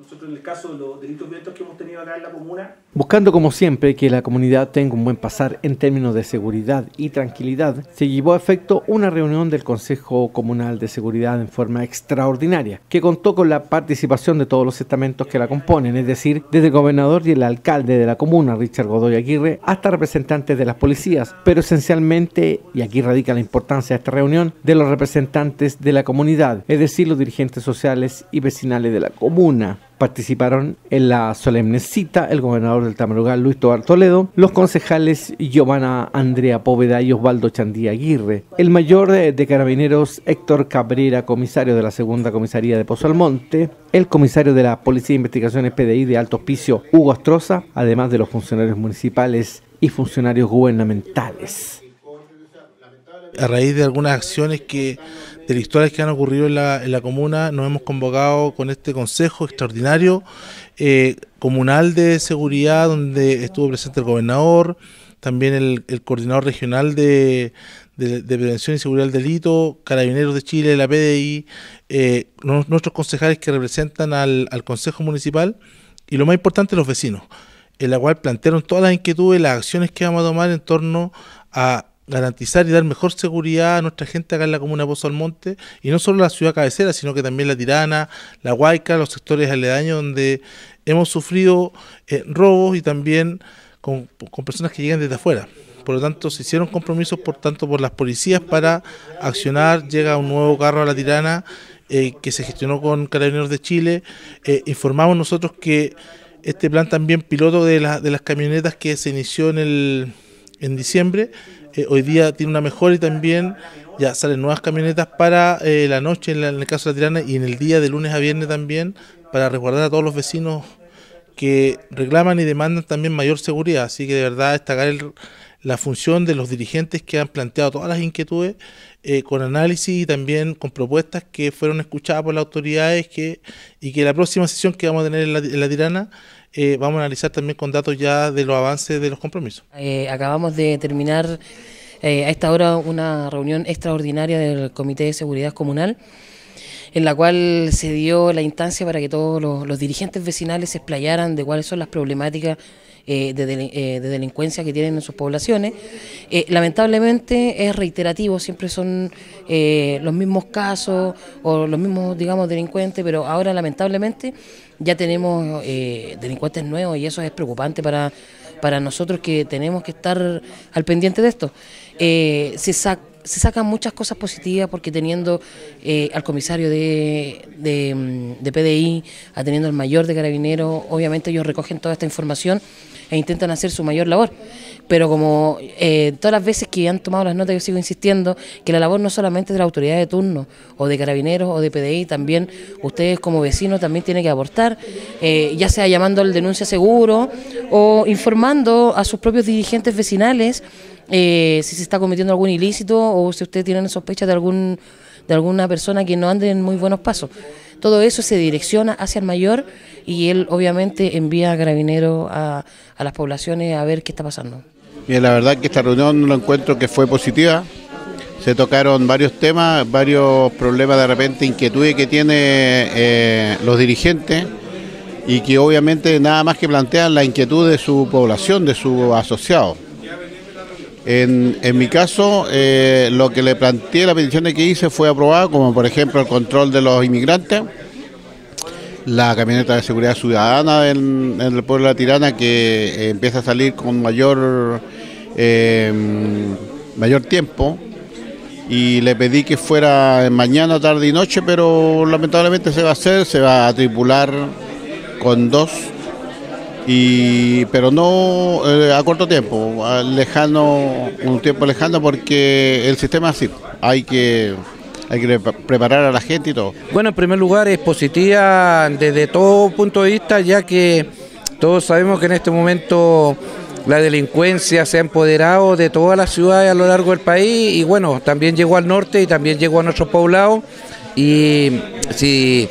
Nosotros en el caso de los delitos violentos que hemos tenido acá en la comuna. Buscando como siempre que la comunidad tenga un buen pasar en términos de seguridad y tranquilidad, se llevó a efecto una reunión del Consejo Comunal de Seguridad en forma extraordinaria, que contó con la participación de todos los estamentos que la componen, es decir, desde el gobernador y el alcalde de la comuna, Richard Godoy Aguirre, hasta representantes de las policías, pero esencialmente, y aquí radica la importancia de esta reunión, de los representantes de la comunidad, es decir, los dirigentes sociales y vecinales de la comuna. Participaron en la solemne cita el gobernador del Tamarugal, Luis Tobar Toledo, los concejales Giovanna Andrea Póveda y Osvaldo Chandía Aguirre, el mayor de carabineros Héctor Cabrera, comisario de la segunda comisaría de Pozo Almonte, el comisario de la Policía de Investigaciones PDI de Alto Hospicio, Hugo Astroza, además de los funcionarios municipales y funcionarios gubernamentales a raíz de algunas acciones que delictuales que han ocurrido en la, comuna, nos hemos convocado con este consejo extraordinario eh, comunal de seguridad, donde estuvo presente el gobernador, también el, coordinador regional de, Prevención y Seguridad del Delito, Carabineros de Chile, la PDI, eh, nuestros concejales que representan al, al Consejo Municipal y lo más importante, los vecinos en la cual plantearon todas las inquietudes, las acciones que vamos a tomar en torno a garantizar y dar mejor seguridad a nuestra gente acá en la comuna de Pozo Monte y no solo la ciudad cabecera, sino que también la Tirana, la Huayca, los sectores aledaños donde hemos sufrido eh, robos y también con, personas que llegan desde afuera. Por lo tanto, se hicieron compromisos por tanto por las policías para accionar, llega un nuevo carro a la Tirana eh, que se gestionó con Carabineros de Chile. Eh, informamos nosotros que este plan también piloto de, de las camionetas que se inició en, el, en diciembre eh, hoy día tiene una mejora y también ya salen nuevas camionetas para eh, la noche en, en, el caso de la Tirana y en el día de lunes a viernes también para resguardar a todos los vecinos que reclaman y demandan también mayor seguridad. Así que de verdad destacar el, la función de los dirigentes que han planteado todas las inquietudes eh, con análisis y también con propuestas que fueron escuchadas por las autoridades que, y que la próxima sesión que vamos a tener en la, Tirana eh, vamos a analizar también con datos ya de los avances de los compromisos. Eh, acabamos de terminar a esta hora una reunión extraordinaria del Comité de Seguridad Comunal en la cual se dio la instancia para que todos los, dirigentes vecinales se explayaran de cuáles son las problemáticas eh, eh, de, delincuencia que tienen en sus poblaciones. Eh, lamentablemente es reiterativo, siempre son los mismos casos o los mismos, digamos, delincuentes, pero ahora lamentablemente ya tenemos delincuentes nuevos y eso es preocupante para, para nosotros que tenemos que estar al pendiente de esto. se se sacan muchas cosas positivas porque teniendo eh, al comisario de, mm, PDI, a teniendo al mayor de carabineros, obviamente ellos recogen toda esta información e intentan hacer su mayor labor. Pero como eh, todas las veces que han tomado las notas, yo sigo insistiendo que la labor no solamente es de la autoridad de turno, o de carabineros, o de PDI, también ustedes como vecinos también tienen que aportar, eh, ya sea llamando al denuncia seguro o informando a sus propios dirigentes vecinales eh, si se está cometiendo algún ilícito o si ustedes tienen sospecha de algún de alguna persona que no ande en muy buenos pasos. Todo eso se direcciona hacia el mayor y él obviamente envía a gravinero a, las poblaciones a ver qué está pasando. Bien, la verdad que esta reunión lo encuentro que fue positiva. Se tocaron varios temas, varios problemas de repente, inquietudes que tienen eh, los dirigentes y que obviamente nada más que plantean la inquietud de su población, de su asociado. En, mi caso, eh, lo que le planteé, la petición que hice fue aprobada, como por ejemplo el control de los inmigrantes, la camioneta de seguridad ciudadana en, el pueblo de La Tirana que eh, empieza a salir con mayor, em, mayor tiempo. Y le pedí que fuera mañana, tarde y noche, pero lamentablemente se va a hacer, se va a tripular con dos y, pero no eh, a corto tiempo, un tiempo lejano porque el sistema es así, hay que hay que preparar a la gente y todo. Bueno, en primer lugar es positiva desde todo punto de vista, ya que todos sabemos que en este momento la delincuencia se ha empoderado de todas las ciudades a lo largo del país y bueno, también llegó al norte y también llegó a nuestros poblados y si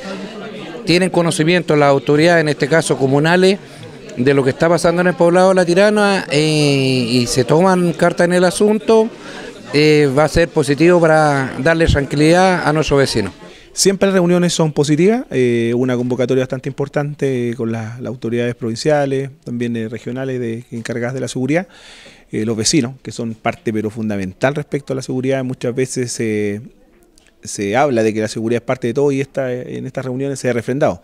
tienen conocimiento las autoridades, en este caso comunales, de lo que está pasando en el poblado La Tirana eh, y se toman carta en el asunto, eh, va a ser positivo para darle tranquilidad a nuestros vecinos. Siempre las reuniones son positivas, eh, una convocatoria bastante importante con las, autoridades provinciales, también regionales de, encargadas de la seguridad. los vecinos, que son parte pero fundamental respecto a la seguridad, muchas veces se se habla de que la seguridad es parte de todo y esta, en estas reuniones se ha refrendado,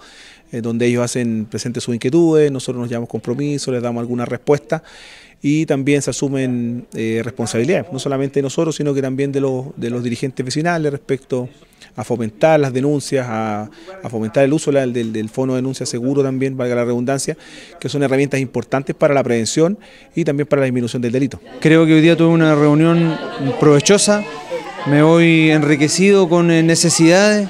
eh, donde ellos hacen presentes sus inquietudes, nosotros nos llevamos compromiso, les damos alguna respuesta y también se asumen eh, responsabilidades, no solamente de nosotros, sino que también de los, de los dirigentes vecinales respecto a fomentar las denuncias, a, fomentar el uso del, del, fondo de denuncia seguro también, valga la redundancia, que son herramientas importantes para la prevención y también para la disminución del delito. Creo que hoy día tuve una reunión provechosa, me voy enriquecido con eh, necesidades,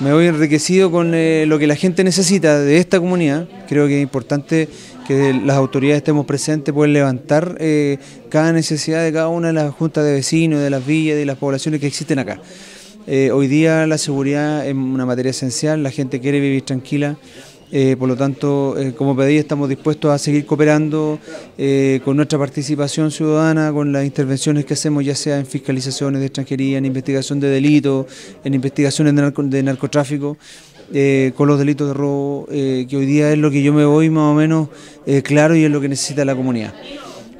me voy enriquecido con eh, lo que la gente necesita de esta comunidad. Creo que es importante que las autoridades estemos presentes, poder levantar eh, cada necesidad de cada una de las juntas de vecinos, de las villas, de las poblaciones que existen acá. hoy día la seguridad es una materia esencial, la gente quiere vivir tranquila, eh, por lo tanto, eh, como pedí, estamos dispuestos a seguir cooperando eh, con nuestra participación ciudadana, con las intervenciones que hacemos, ya sea en fiscalizaciones de extranjería, en investigación de delitos, en investigaciones de narcotráfico, con los delitos de robo, que hoy día es lo que yo me voy más o menos claro y es lo que necesita la comunidad.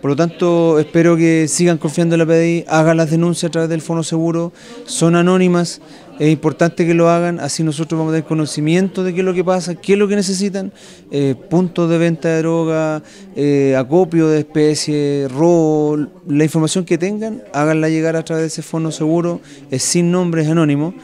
Por lo tanto, espero que sigan confiando en la PDI, hagan las denuncias a través del Fono Seguro, son anónimas, es importante que lo hagan, así nosotros vamos a tener conocimiento de qué es lo que pasa, qué es lo que necesitan, eh, puntos de venta de droga, eh, acopio de especies, robo, la información que tengan, háganla llegar a través de ese Fono Seguro, es sin nombre, es anónimo,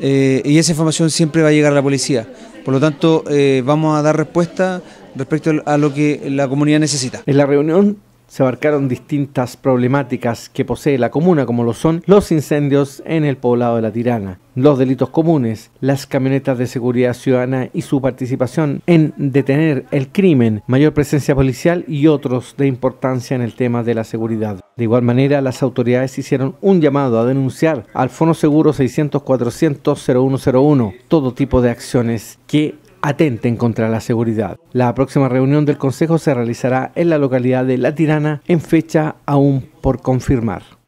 eh, y esa información siempre va a llegar a la policía. Por lo tanto, vamos a dar respuesta respecto a lo que la comunidad necesita. En la reunión se abarcaron distintas problemáticas que posee la comuna, como lo son los incendios en el poblado de La Tirana, los delitos comunes, las camionetas de seguridad ciudadana y su participación en detener el crimen, mayor presencia policial y otros de importancia en el tema de la seguridad. De igual manera, las autoridades hicieron un llamado a denunciar al Fono Seguro 600-400-0101 todo tipo de acciones que atenten contra la seguridad. La próxima reunión del Consejo se realizará en la localidad de La Tirana en fecha aún por confirmar.